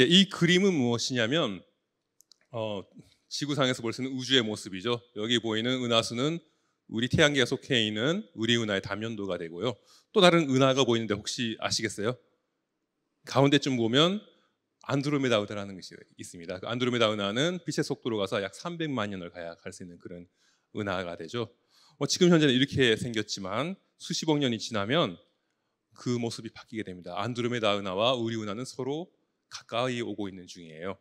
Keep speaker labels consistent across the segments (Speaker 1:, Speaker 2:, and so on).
Speaker 1: 예, 이 그림은 무엇이냐면 어, 지구상에서 볼 수 있는 우주의 모습이죠. 여기 보이는 은하수는 우리 태양계에 속해 있는 우리 은하의 다면도가 되고요. 또 다른 은하가 보이는데 혹시 아시겠어요? 가운데쯤 보면 안드로메다 은하라는 것이 있습니다. 그 안드로메다 은하는 빛의 속도로 가서 약 300만 년을 가야 갈 수 있는 그런 은하가 되죠. 뭐 지금 현재는 이렇게 생겼지만 수십억 년이 지나면 그 모습이 바뀌게 됩니다. 안드로메다 은하와 우리 은하는 서로 가까이 오고 있는 중이에요.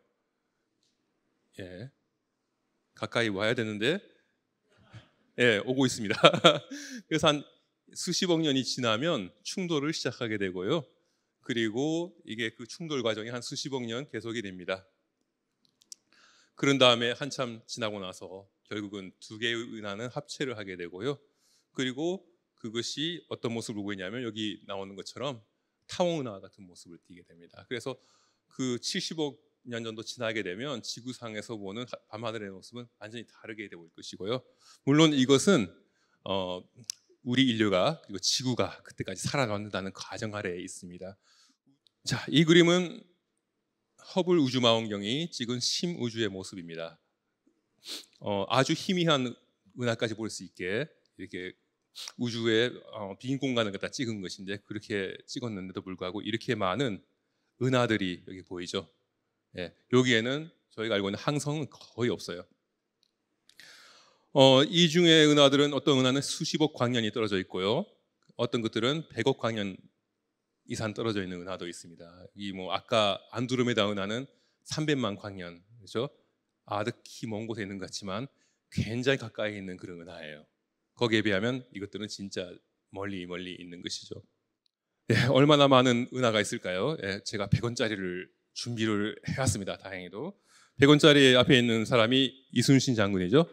Speaker 1: 예. 가까이 와야 되는데 예, 오고 있습니다. 그래서 한 수십억 년이 지나면 충돌을 시작하게 되고요. 그리고 이게 그 충돌 과정이 한 수십억 년 계속이 됩니다. 그런 다음에 한참 지나고 나서 결국은 두 개의 은하는 합체를 하게 되고요. 그리고 그것이 어떤 모습을 보고 냐면 여기 나오는 것처럼 타원은화 같은 모습을 띠게 됩니다. 그래서 그 70억 년 정도 지나게 되면 지구상에서 보는 밤하늘의 모습은 완전히 다르게 되어 올 것이고요. 물론 이것은 어, 우리 인류가 그리고 지구가 그때까지 살아남다는 과정 아래에 있습니다. 자, 이 그림은 허블 우주망원경이 찍은 심우주의 모습입니다. 어, 아주 희미한 은하까지 볼 수 있게 이렇게 우주의 어, 빈 공간을 갖다 찍은 것인데 그렇게 찍었는데도 불구하고 이렇게 많은 은하들이 여기 보이죠. 예, 여기에는 저희가 알고 있는 항성은 거의 없어요. 어, 이 중에 은하들은 어떤 은하는 수십억 광년이 떨어져 있고요. 어떤 것들은 1억 광년 이상 떨어져 있는 은하도 있습니다. 이 뭐 아까 안드로메다 은하는 300만 광년 그렇죠? 아득히 먼 곳에 있는 것 같지만 굉장히 가까이 있는 그런 은하예요. 거기에 비하면 이것들은 진짜 멀리 멀리 있는 것이죠. 예, 얼마나 많은 은하가 있을까요? 예, 제가 100원짜리를 준비를 해왔습니다. 다행히도 100원짜리 앞에 있는 사람이 이순신 장군이죠.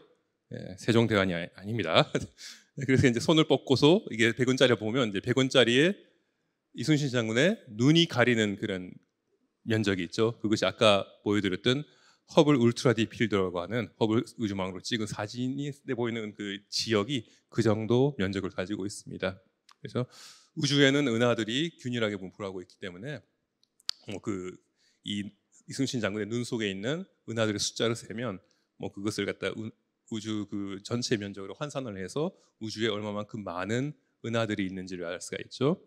Speaker 1: 예, 세종대왕이 아닙니다. 예, 그래서 이제 손을 뻗고서 이게 100원짜리 보면 이제 100원짜리에 이순신 장군의 눈이 가리는 그런 면적이 있죠. 그것이 아까 보여드렸던 허블 울트라 디필드라고 하는 허블 우주망으로 찍은 사진이 보이는 그 지역이 그 정도 면적을 가지고 있습니다. 그래서 우주에는 은하들이 균일하게 분포하고 있기 때문에 뭐 그이 이순신 장군의 눈 속에 있는 은하들의 숫자를 세면 뭐 그것을 갖다 우주 그 전체 면적으로 환산을 해서 우주에 얼마만큼 많은 은하들이 있는지를 알 수가 있죠.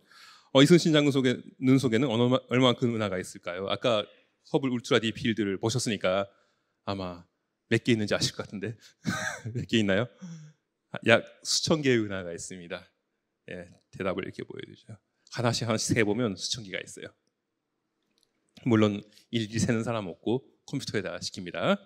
Speaker 1: 어, 이승신 장군 속에 눈 속에는 얼마, 얼마만큼 은하가 있을까요? 아까 허블 울트라 디 필드를 보셨으니까 아마 몇 개 있는지 아실 것 같은데 몇 개 있나요? 약 수천 개의 은하가 있습니다. 예, 대답을 이렇게 보여주죠. 하나씩 하나씩 세 보면 수천 개가 있어요. 물론 일일이 세는 사람 없고 컴퓨터에다 시킵니다.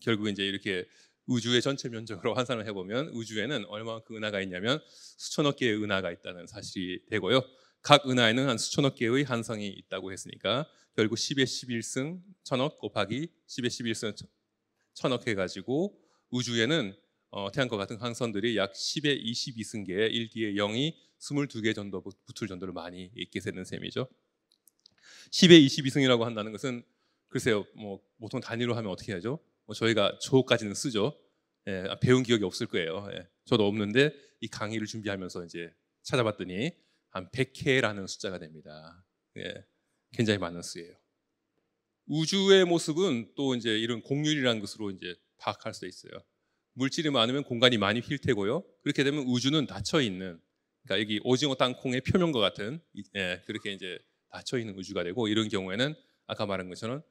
Speaker 1: 결국 이제 이렇게 우주의 전체 면적으로 환산을 해보면 우주에는 얼마만큼 은하가 있냐면 수천억 개의 은하가 있다는 사실이 되고요. 각 은하에는 한 수천억 개의 한성이 있다고 했으니까 결국 10의 11승 천억 곱하기 10의 11승 천억 해가지고 우주에는 어, 태양과 같은 항선들이 약 10에 22승계에 1기에 0이 22개 정도 붙을 정도로 많이 있게 되는 셈이죠. 10에 22승이라고 한다는 것은 글쎄요, 뭐 보통 단위로 하면 어떻게 하죠? 뭐 저희가 조까지는 쓰죠. 예, 아, 배운 기억이 없을 거예요. 예, 저도 없는데 이 강의를 준비하면서 이제 찾아봤더니 한 100회라는 숫자가 됩니다. 예, 굉장히 많은 수예요. 우주의 모습은 또 이제 이런 공률이라는 것으로 이제 파악할 수 있어요. 물질이 많으면 공간이 많이 휠 테고요. 그렇게 되면 우주는 닫혀 있는 그러니까 여기 오징어 땅콩의 표면과 같은 예, 그렇게 이제 닫혀 있는 우주가 되고 이런 경우에는 아까 말한 것처럼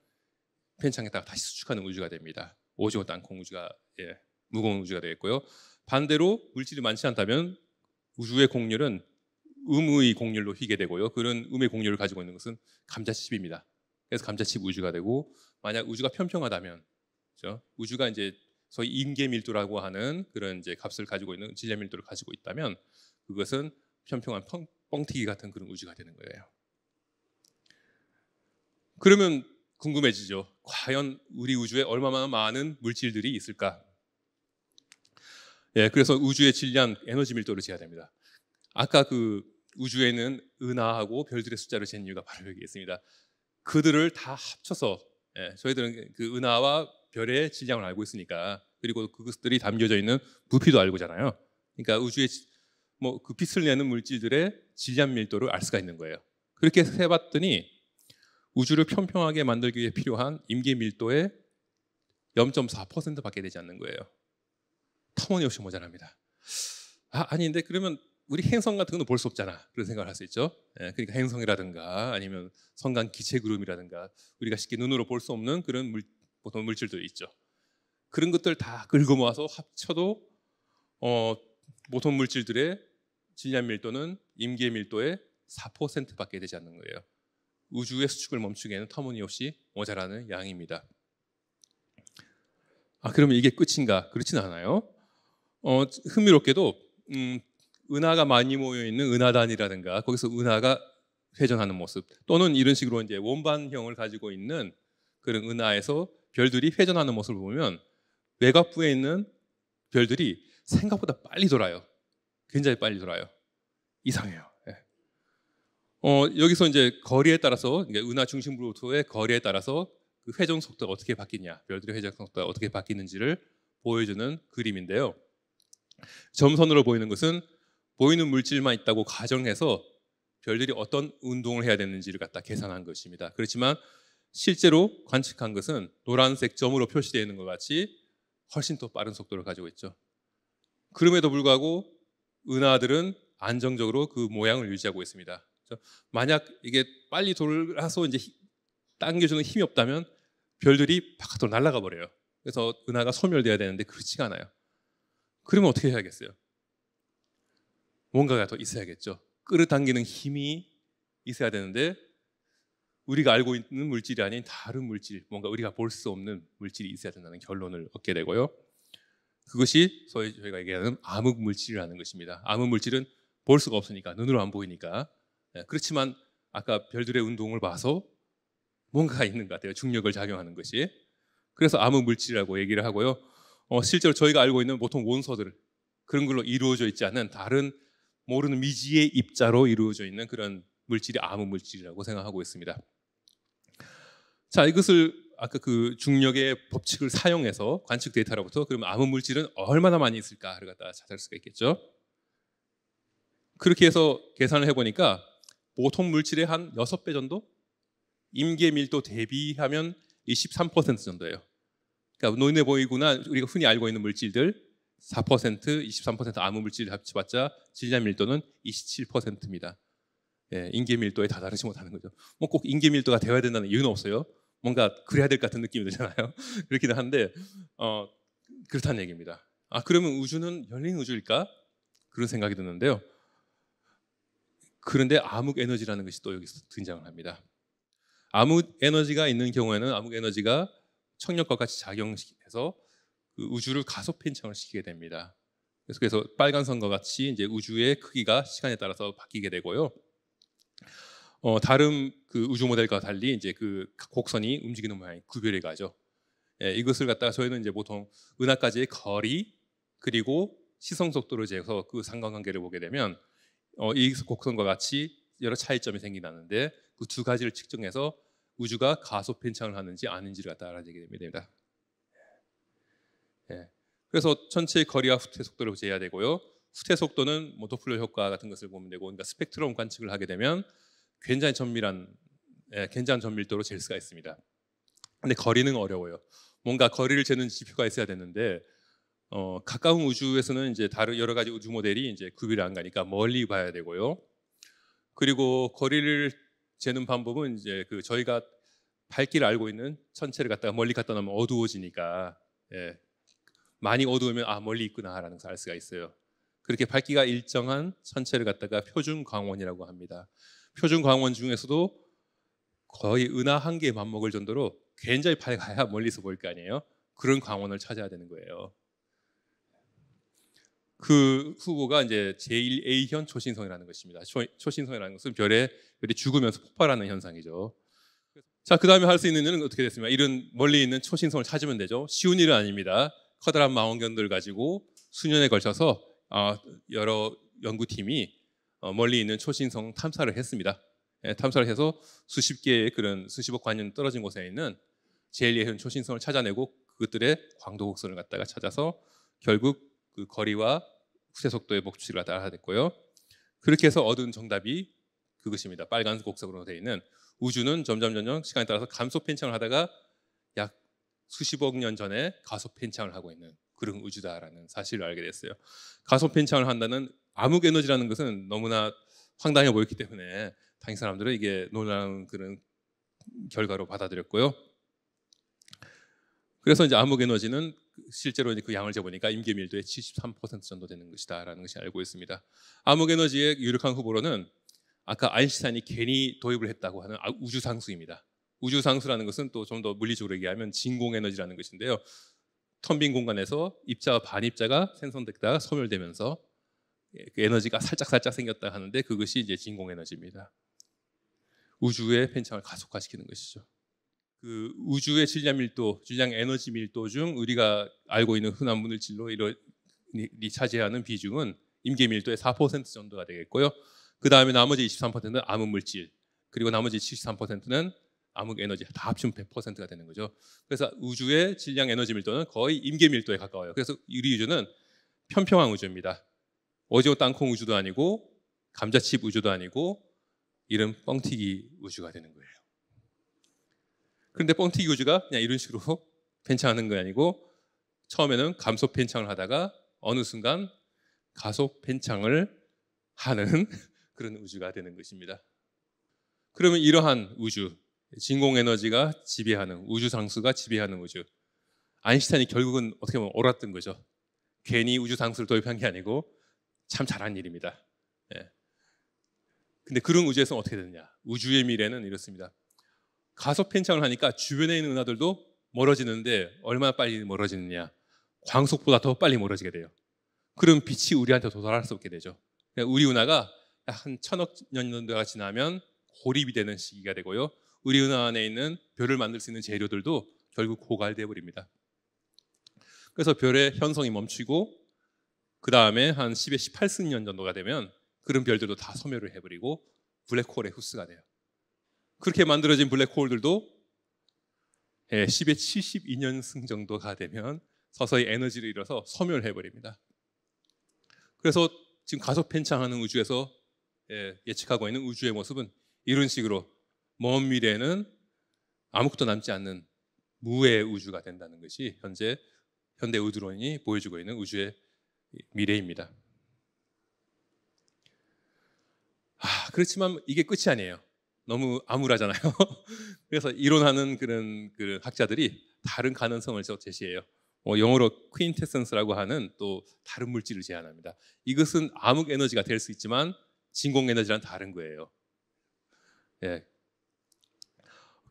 Speaker 1: 편창했다가 다시 수축하는 우주가 됩니다. 오징어 땅콩 우주가 예, 무거운 우주가 되겠고요. 반대로 물질이 많지 않다면 우주의 공률은 음의 공률로 휘게 되고요. 그런 음의 공률을 가지고 있는 것은 감자칩입니다. 그래서 감자칩 우주가 되고 만약 우주가 평평하다면 그렇죠? 우주가 이제 소위 인계 밀도라고 하는 그런 이제 값을 가지고 있는 질량 밀도를 가지고 있다면 그것은 평평한 펑, 뻥튀기 같은 그런 우주가 되는 거예요. 그러면 궁금해지죠. 과연 우리 우주에 얼마나 많은 물질들이 있을까? 예, 그래서 우주의 질량 에너지 밀도를 재야 됩니다. 아까 그 우주에는 은하하고 별들의 숫자를 잰 이유가 바로 여기 있습니다. 그들을 다 합쳐서 예, 저희들은 그 은하와 별의 질량을 알고 있으니까 그리고 그것들이 담겨져 있는 부피도 알고잖아요. 그러니까 우주의 뭐 그 빛을 내는 물질들의 질량 밀도를 알 수가 있는 거예요. 그렇게 해봤더니 우주를 평평하게 만들기 위해 필요한 임계 밀도의 0.4%밖에 되지 않는 거예요. 터무니없이 모자랍니다. 아, 아닌데 그러면 우리 행성 같은 거는 볼수 없잖아. 그런 생각을 할 수 있죠. 예, 그러니까 행성이라든가 아니면 성간 기체 그룹이라든가 우리가 쉽게 눈으로 볼 수 없는 그런 물, 질 보통 물질도 있죠. 그런 것들 다 긁어 모아서 합쳐도 어, 모통 물질들의 질량 밀도는 임계 밀도의 4%밖에 되지 않는 거예요. 우주의 수축을 멈추기에는 터무니없이 모자라는 양입니다. 아, 그러면 이게 끝인가? 그렇진 않아요. 어, 흥미롭게도 음, 은하가 많이 모여 있는 은하단이라든가 거기서 은하가 회전하는 모습 또는 이런 식으로 이제 원반형을 가지고 있는 그런 은하에서 별들이 회전하는 모습을 보면 외곽부에 있는 별들이 생각보다 빨리 돌아요. 굉장히 빨리 돌아요. 이상해요. 예. 어, 여기서 이제 거리에 따라서 그러니까 은하 중심부로부터의 거리에 따라서 그 회전 속도가 어떻게 바뀌냐, 별들의 회전 속도가 어떻게 바뀌는지를 보여주는 그림인데요. 점선으로 보이는 것은 보이는 물질만 있다고 가정해서 별들이 어떤 운동을 해야 되는지를 갖다 계산한 것입니다. 그렇지만 실제로 관측한 것은 노란색 점으로 표시되어 있는 것 같이 훨씬 더 빠른 속도를 가지고 있죠. 그럼에도 불구하고 은하들은 안정적으로 그 모양을 유지하고 있습니다. 그렇죠? 만약 이게 빨리 돌아서 이제 당겨주는 힘이 없다면 별들이 바깥으로 날아가 버려요. 그래서 은하가 소멸돼야 되는데 그렇지가 않아요. 그러면 어떻게 해야겠어요? 뭔가가 더 있어야겠죠. 끌어당기는 힘이 있어야 되는데 우리가 알고 있는 물질이 아닌 다른 물질, 뭔가 우리가 볼 수 없는 물질이 있어야 된다는 결론을 얻게 되고요. 그것이 소위 저희가 얘기하는 암흑 물질이라는 것입니다. 암흑 물질은 볼 수가 없으니까 눈으로 안 보이니까 예, 그렇지만 아까 별들의 운동을 봐서 뭔가 있는 것 같아요. 중력을 작용하는 것이. 그래서 암흑 물질이라고 얘기를 하고요. 어, 실제로 저희가 알고 있는 보통 원소들 그런 걸로 이루어져 있지 않은 다른 모르는 미지의 입자로 이루어져 있는 그런 물질이 암흑 물질이라고 생각하고 있습니다. 자, 이것을 아까 그 중력의 법칙을 사용해서 관측 데이터로부터 그럼 암흑 물질은 얼마나 많이 있을까를 갖다 찾을 수가 있겠죠. 그렇게 해서 계산을 해보니까 보통 물질의 한 6배 정도? 임계 밀도 대비하면 이13% 정도예요. 그러니까 노인해 보이구나 우리가 흔히 알고 있는 물질들 4%, 23% 암흑 물질 을 합쳐봤자 질량 밀도는 27%입니다. 예, 임계 밀도에 다다르지 못하는 거죠. 뭐 꼭 임계 밀도가 되어야 된다는 이유는 없어요. 뭔가 그래야 될 것 같은 느낌이 들잖아요. 그렇기도 한데 어, 그렇다는 얘기입니다. 아 그러면 우주는 열린 우주일까? 그런 생각이 드는데요. 그런데 암흑 에너지라는 것이 또 여기서 등장을 합니다. 암흑 에너지가 있는 경우에는 암흑 에너지가 청력과 같이 작용해서 그 우주를 가속 팽창을 시키게 됩니다. 그래서 빨간 선과 같이 이제 우주의 크기가 시간에 따라서 바뀌게 되고요. 어, 다른 그 우주 모델과 달리 이제 그 곡선이 움직이는 모양이 구별해 가죠. 예, 이것을 갖다가 저희는 이제 보통 은하까지의 거리 그리고 시성 속도를 재서 그 상관관계를 보게 되면 어, 이 곡선과 같이 여러 차이점이 생긴다는데 그 두 가지를 측정해서 우주가 가속 팽창을 하는지 아닌지를 갖다 알아내게 됩니다. 예. 그래서 천체의 거리와 후퇴 속도를 재야 되고요. 후퇴 속도는 뭐 도플러 효과 같은 것을 보면 되고, 그러니까 스펙트럼 관측을 하게 되면 굉장히 전밀한 예, 굉장한 전밀도로 잴 수가 있습니다. 근데 거리는 어려워요. 뭔가 거리를 재는 지표가 있어야 되는데 어, 가까운 우주에서는 이제 다른 여러 가지 우주 모델이 이제 구비를 안 가니까 멀리 봐야 되고요. 그리고 거리를 재는 방법은 이제 그 저희가 밝기를 알고 있는 천체를 갖다가 멀리 갖다 놓으면 어두워지니까 예, 많이 어두우면 아 멀리 있구나라는 걸 알 수가 있어요. 그렇게 밝기가 일정한 천체를 갖다가 표준 광원이라고 합니다. 표준 광원 중에서도 거의 은하 한 개에 맞먹을 정도로 굉장히 밝아야 멀리서 볼일거 아니에요. 그런 광원을 찾아야 되는 거예요. 그 후보가 이제 제1A현 초신성이라는 것입니다. 초, 신성이라는 것은 별에 별이 죽으면서 폭발하는 현상이죠. 자, 그 다음에 할 수 있는 일은 어떻게 됐습니까? 이런 멀리 있는 초신성을 찾으면 되죠. 쉬운 일은 아닙니다. 커다란 망원경들 가지고 수년에 걸쳐서 아, 여러 연구팀이 어, 멀리 있는 초신성 탐사를 했습니다. 예, 탐사를 해서 수십 개의 그런 수십억 관년 떨어진 곳에 있는 제일 예전 초신성을 찾아내고 그것들의 광도 곡선을 갖다가 찾아서 결국 그 거리와 후퇴속도의 법칙을 갖다 알아냈고요. 그렇게 해서 얻은 정답이 그것입니다. 빨간 곡선으로 되어 있는 우주는 점점 점점 시간에 따라서 감소 팽창을 하다가 약 수십억 년 전에 가속 팽창을 하고 있는 그런 우주다라는 사실을 알게 됐어요. 가속 팽창을 한다는 암흑 에너지라는 것은 너무나 황당해 보였기 때문에 당시 사람들은 이게 놀라운 그런 결과로 받아들였고요. 그래서 이제 암흑 에너지는 실제로 이제 그 양을 재보니까 임계밀도의 73% 정도 되는 것이다라는 것이 알고 있습니다. 암흑 에너지의 유력한 후보로는 아까 아인슈타인이 괜히 도입을 했다고 하는 아, 우주 상수입니다. 우주 상수라는 것은 또 좀 더 물리적으로 얘기하면 진공 에너지라는 것인데요. 텀빈 공간에서 입자와 반입자가 생성됐다 소멸되면서 예, 그 에너지가 살짝 살짝 생겼다 하는데 그것이 이제 진공 에너지입니다. 우주의 팽창을 가속화시키는 것이죠. 그 우주의 질량 밀도, 질량 에너지 밀도 중 우리가 알고 있는 흔한 물질 진로 이 차지하는 비중은 임계 밀도의 4% 정도가 되겠고요. 그 다음에 나머지 23%는 암흑 물질, 그리고 나머지 73%는 암흑 에너지 다 합치면 100%가 되는 거죠. 그래서 우주의 질량 에너지 밀도는 거의 임계 밀도에 가까워요. 그래서 우리 우주는 편평한 우주입니다. 어제오 땅콩 우주도 아니고 감자칩 우주도 아니고 이런 뻥튀기 우주가 되는 거예요. 그런데 뻥튀기 우주가 그냥 이런 식으로 팽창하는 거 아니고 처음에는 감소 팽창을 하다가 어느 순간 가속 팽창을 하는 그런 우주가 되는 것입니다. 그러면 이러한 우주, 진공 에너지가 지배하는 우주 상수가 지배하는 우주. 아인슈타인이 결국은 어떻게 보면 옳았던 거죠. 괜히 우주 상수를 도입한 게 아니고 참 잘한 일입니다. 예. 근데 그런 우주에서는 어떻게 되느냐? 우주의 미래는 이렇습니다. 가속 팽창을 하니까 주변에 있는 은하들도 멀어지는데 얼마나 빨리 멀어지느냐? 광속보다 더 빨리 멀어지게 돼요. 그럼 빛이 우리한테 도달할 수 없게 되죠. 우리 은하가 한 천억 년 정도가 지나면 고립이 되는 시기가 되고요. 우리 은하 안에 있는 별을 만들 수 있는 재료들도 결국 고갈돼 버립니다. 그래서 별의 현성이 멈추고 그 다음에 한 10에 18승년 정도가 되면 그런 별들도 다 소멸을 해버리고 블랙홀의 후스가 돼요. 그렇게 만들어진 블랙홀들도 10에 예, 72년승 정도가 되면 서서히 에너지를 잃어서 소멸해버립니다. 그래서 지금 가속 팽창하는 우주에서 예, 예측하고 있는 우주의 모습은 이런 식으로 먼 미래에는 아무것도 남지 않는 무의 우주가 된다는 것이 현재 현대 우드론이 보여주고 있는 우주의 미래입니다. 아, 그렇지만 이게 끝이 아니에요. 너무 암울하잖아요. 그래서 이론하는 그런, 그런 학자들이 다른 가능성을 제시해요. 뭐 영어로 퀸테센스라고 하는 또 다른 물질을 제안합니다. 이것은 암흑 에너지가 될 수 있지만 진공 에너지랑 다른 거예요. 예.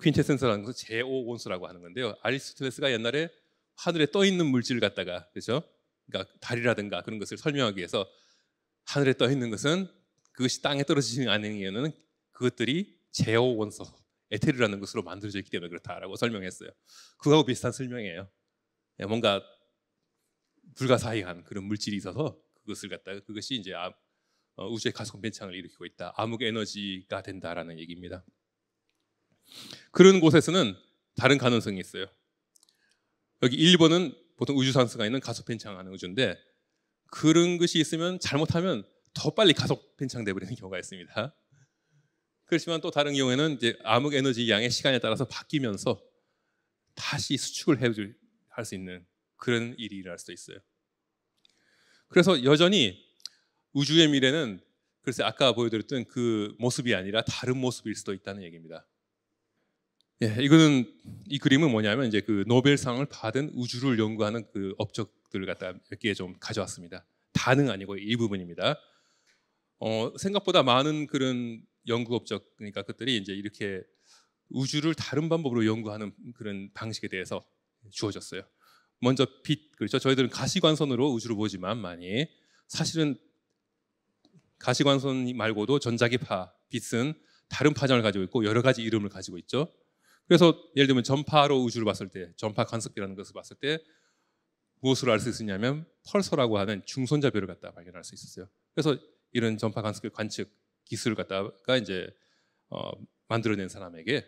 Speaker 1: 퀸테센스라는 것은 제5원소라고 하는 건데요. 아리스토텔레스가 옛날에 하늘에 떠 있는 물질을 갖다가 그렇죠? 그러니까 달이라든가 그런 것을 설명하기 위해서 하늘에 떠 있는 것은 그것이 땅에 떨어지지 않는 이유는 그것들이 제어 원소 에테르라는 것으로 만들어져 있기 때문에 그렇다라고 설명했어요. 그거하고 비슷한 설명이에요. 예, 뭔가 불가사의한 그런 물질이 있어서 그것을 갖다가 그것이 이제 어, 우주의 가속 변창을 일으키고 있다. 암흑 에너지가 된다라는 얘기입니다. 그런 곳에서는 다른 가능성이 있어요. 여기 1번은 보통 우주상수가 있는 가속 팽창하는 우주인데 그런 것이 있으면 잘못하면 더 빨리 가속 팽창돼 버리는 경우가 있습니다. 그렇지만 또 다른 경우에는 이제 암흑 에너지 양의 시간에 따라서 바뀌면서 다시 수축을 할 수 있는 그런 일이 일어날 수도 있어요. 그래서 여전히 우주의 미래는 글쎄 아까 보여드렸던 그 모습이 아니라 다른 모습일 수도 있다는 얘기입니다. 예, 이거는 이 그림은 뭐냐면 이제 그 노벨상을 받은 우주를 연구하는 그 업적들 을 갖다 몇 개 좀 가져왔습니다. 다는 아니고 이 부분입니다. 어, 생각보다 많은 그런 연구 업적 그러니까 그들이 이제 이렇게 우주를 다른 방법으로 연구하는 그런 방식에 대해서 주어졌어요. 먼저 빛 그렇죠. 저희들은 가시관선으로 우주를 보지만 많이 사실은 가시관선 말고도 전자기파 빛은 다른 파장을 가지고 있고 여러 가지 이름을 가지고 있죠. 그래서 예를 들면 전파로 우주를 봤을 때, 전파 간섭기라는 것을 봤을 때무엇을알 수 있었냐면 펄서라고 하는 중손자별을 갖다 발견할 수 있었어요. 그래서 이런 전파 간섭기 관측 기술을 갖다가 이제 어, 만들어낸 사람에게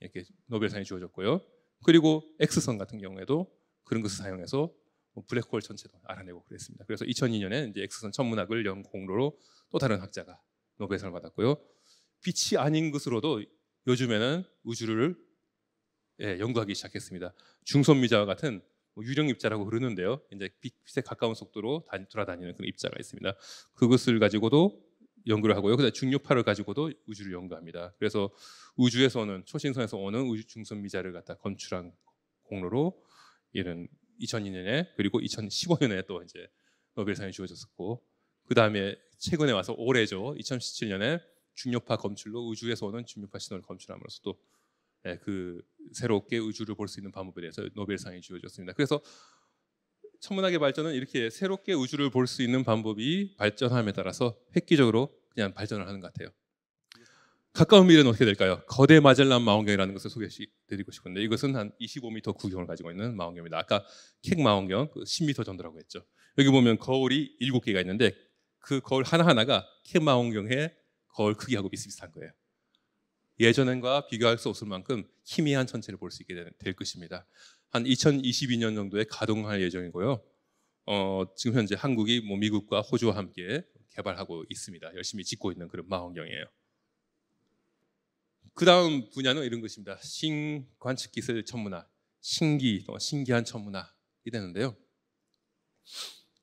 Speaker 1: 이렇게 노벨상이 주어졌고요. 그리고 X선 같은 경우에도 그런 것을 사용해서 뭐 블랙홀 전체도 알아내고 그랬습니다. 그래서 2002년에 이제 X선 천문학을 연 공로로 또 다른 학자가 노벨상을 받았고요. 빛이 아닌 것으로도 요즘에는 우주를 예, 연구하기 시작했습니다. 중선미자와 같은 뭐 유령 입자라고 그러는데요. 이제 빛에 가까운 속도로 다, 돌아다니는 그런 입자가 있습니다. 그것을 가지고도 연구를 하고요. 그다음 중력파를 가지고도 우주를 연구합니다. 그래서 우주에서는 초신성에서 오는 우주 중선 미자를 갖다 검출한 공로로 이런 2002년에 그리고 2015년에 또 이제 노벨상이 주어졌었고 그 다음에 최근에 와서 올해죠 2017년에 중력파 검출로 우주에서 오는 중력파 신호를 검출함으로써 또 예, 그 새롭게 우주를 볼 수 있는 방법에 대해서 노벨상이 주어졌습니다. 그래서 천문학의 발전은 이렇게 새롭게 우주를 볼 수 있는 방법이 발전함에 따라서 획기적으로 그냥 발전을 하는 것 같아요. 가까운 미래는 어떻게 될까요? 거대 마젤란 망원경이라는 것을 소개해드리고 싶은데 이것은 한 25m 구경을 가지고 있는 망원경입니다. 아까 캥 망원경 10m 그 정도라고 했죠. 여기 보면 거울이 7개가 있는데 그 거울 하나하나가 캥 망원경의 거울 크기하고 비슷비슷한 거예요. 예전과 비교할 수 없을 만큼 희미한 천체를 볼 수 있게 될, 것입니다. 한 2022년 정도에 가동할 예정이고요. 어, 지금 현재 한국이 뭐 미국과 호주와 함께 개발하고 있습니다. 열심히 짓고 있는 그런 망원경이에요. 그 다음 분야는 이런 것입니다. 신관측 기술 천문학, 신기, 신기한 천문학이 되는데요.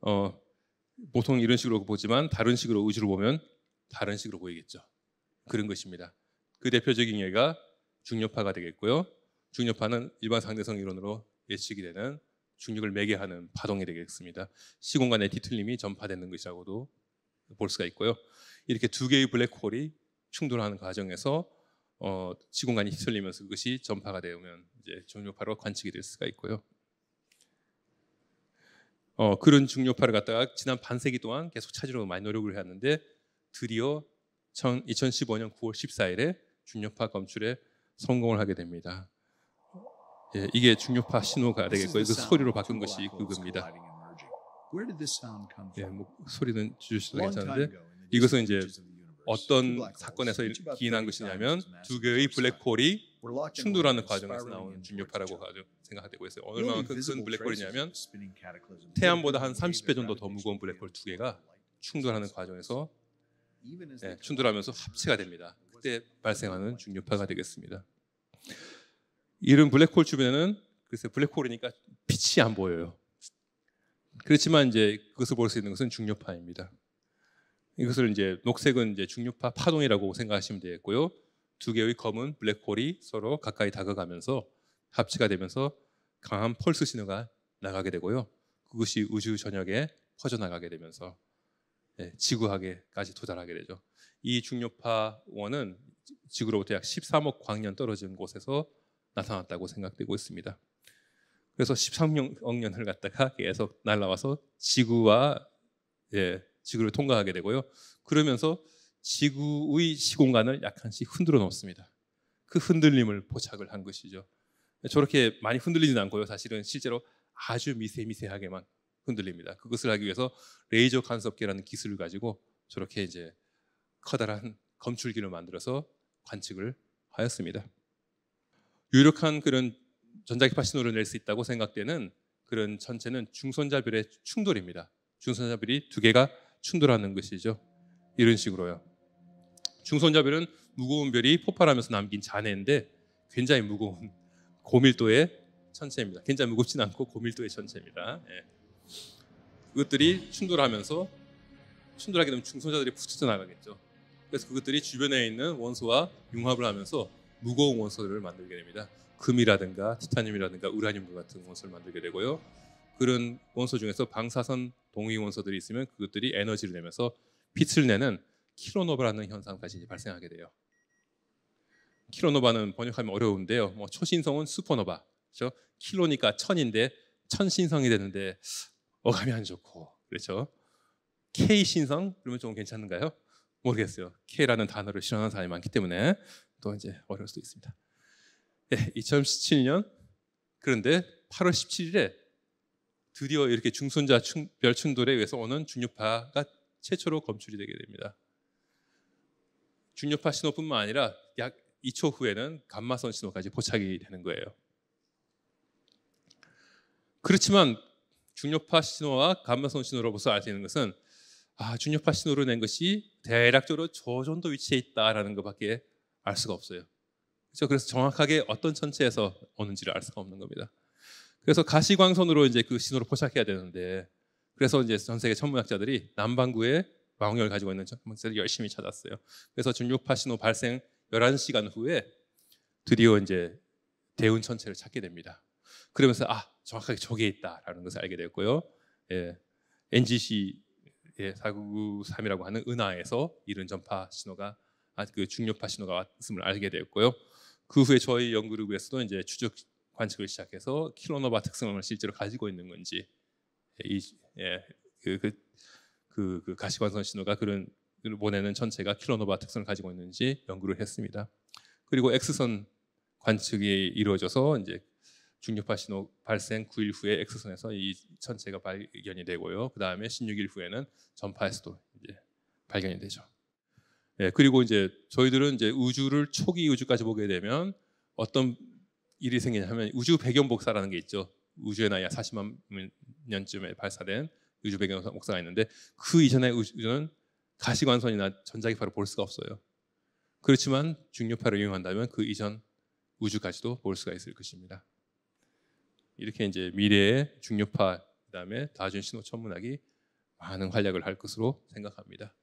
Speaker 1: 어, 보통 이런 식으로 보지만 다른 식으로 우주를 보면 다른 식으로 보이겠죠. 그런 것입니다. 그 대표적인 예가 중력파가 되겠고요. 중력파는 일반 상대성 이론으로 예측이 되는 중력을 매개하는 파동이 되겠습니다. 시공간의 뒤틀림이 전파되는 것이라고도 볼 수가 있고요. 이렇게 두 개의 블랙홀이 충돌하는 과정에서 어, 시공간이 휩쓸리면서 그것이 전파가 되면 이제 중력파로 관측이 될 수가 있고요. 어, 그런 중력파를 갖다가 지난 반세기 동안 계속 찾으려고 많이 노력을 해왔는데 드디어 2015년 9월 14일에 중력파 검출에 성공을 하게 됩니다. 예, 이게 중력파 신호가 되겠고요. 그 소리로 바꾼 것이 그겁니다. 예, 뭐, 소리는 주실수도 괜찮은데 이것은 이제 어떤 사건에서 기인한 것이냐면 두 개의 블랙홀이 충돌하는 과정에서 나온 중력파라고 생각되고 있어요. 얼마만큼 큰 블랙홀이냐면 태양보다 한 30배 정도 더 무거운 블랙홀 두 개가 충돌하는 과정에서 예, 충돌하면서 합체가 됩니다. 그때 발생하는 중력파가 되겠습니다. 이런 블랙홀 주변에는 글쎄 블랙홀이니까 빛이 안 보여요. 그렇지만 이제 그것을 볼 수 있는 것은 중력파입니다. 이것을 이제 녹색은 이제 중력파 파동이라고 생각하시면 되겠고요. 두 개의 검은 블랙홀이 서로 가까이 다가가면서 합치가 되면서 강한 펄스 신호가 나가게 되고요. 그것이 우주 전역에 퍼져나가게 되면서 예, 지구하게까지 도달하게 되죠. 이 중력파원은 지구로부터 약 13억 광년 떨어진 곳에서 나타났다고 생각되고 있습니다. 그래서 13억 년을 갖다가 계속 날아와서 지구와 예, 지구를 통과하게 되고요. 그러면서 지구의 시공간을 약간씩 흔들어 놓습니다. 그 흔들림을 포착을 한 것이죠. 저렇게 많이 흔들리진 않고요. 사실은 실제로 아주 미세미세하게만 흔들립니다. 그것을 하기 위해서 레이저 간섭기라는 기술을 가지고 저렇게 이제 커다란 검출기를 만들어서 관측을 하였습니다. 유력한 그런 전자기파 신호를 낼 수 있다고 생각되는 그런 천체는 중선자별의 충돌입니다. 중선자별이 두 개가 충돌하는 것이죠. 이런 식으로요. 중선자별은 무거운 별이 폭발하면서 남긴 잔해인데 굉장히 무거운 고밀도의 천체입니다. 굉장히 무겁진 않고 고밀도의 천체입니다. 예. 그것들이 충돌하면서 충돌하게 되면 중성자들이 부딪혀 나가겠죠. 그래서 그것들이 주변에 있는 원소와 융합을 하면서 무거운 원소들을 만들게 됩니다. 금이라든가 티타늄이라든가 우라늄 같은 원소를 만들게 되고요. 그런 원소 중에서 방사선 동위 원소들이 있으면 그것들이 에너지를 내면서 빛을 내는 키로노바라는 현상까지 발생하게 돼요. 키로노바는 번역하면 어려운데요. 뭐 초신성은 슈퍼노바, 그렇죠? 킬로니까 천인데 천신성이 되는데
Speaker 2: 어감이 안 좋고
Speaker 1: 그렇죠. K 신성 그러면 좀 괜찮은가요? 모르겠어요. K라는 단어를 싫어하는 사람이 많기 때문에 또 이제 어려울 수도 있습니다. 예, 2017년 그런데 8월 17일에 드디어 이렇게 중손자 별 충돌에 의해서 오는 중류파가 최초로 검출이 되게 됩니다. 중류파 신호뿐만 아니라 약 2초 후에는 감마선 신호까지 포착이 되는 거예요. 그렇지만 중력파 신호와 감마선 신호로부터 알수 있는 것은 아, 중력파 신호로 낸 것이 대략적으로 저 정도 위치에 있다라는 것밖에 알 수가 없어요. 그렇죠? 그래서 정확하게 어떤 천체에서 오는지를 알 수가 없는 겁니다. 그래서 가시광선으로 이제 그 신호를 포착해야 되는데 그래서 이제 전 세계 천문학자들이 남반구에 망원경을 가지고 있는 천문학자들 열심히 찾았어요. 그래서 중력파 신호 발생 11시간 후에 드디어 이제 대운 천체를 찾게 됩니다. 그러면서 아 정확하게 저게 있다라는 것을 알게 됐고요 예, NGC 예, 4993이라고 하는 은하에서 이런 전파 신호가 아, 그 중력파 신호가 왔음을 알게 되었고요. 그 후에 저희 연구그룹에서도 이제 추적 관측을 시작해서 킬로노바 특성을 실제로 가지고 있는 건지 예, 이, 예, 그, 그, 그, 그 가시광선 신호가 그런 보내는 전체가 킬로노바 특성을 가지고 있는지 연구를 했습니다. 그리고 엑스선 관측이 이루어져서 이제 중력파 신호 발생 9일 후에 엑소선에서 이 천체가 발견이 되고요. 그 다음에 16일 후에는 전파에서도 이제 발견이 되죠. 예, 그리고 이제 저희들은 이제 우주를 초기 우주까지 보게 되면 어떤 일이 생기냐면 우주 배경 복사라는 게 있죠. 우주의 나이가 40만 년쯤에 발사된 우주 배경 복사가 있는데 그 이전의 우주는 가시관선이나 전자기파로 볼 수가 없어요. 그렇지만 중력파를 이용한다면 그 이전 우주까지도 볼 수가 있을 것입니다. 이렇게 이제 미래의 중요파 그다음에 다중신호 천문학이 많은 활약을 할 것으로 생각합니다.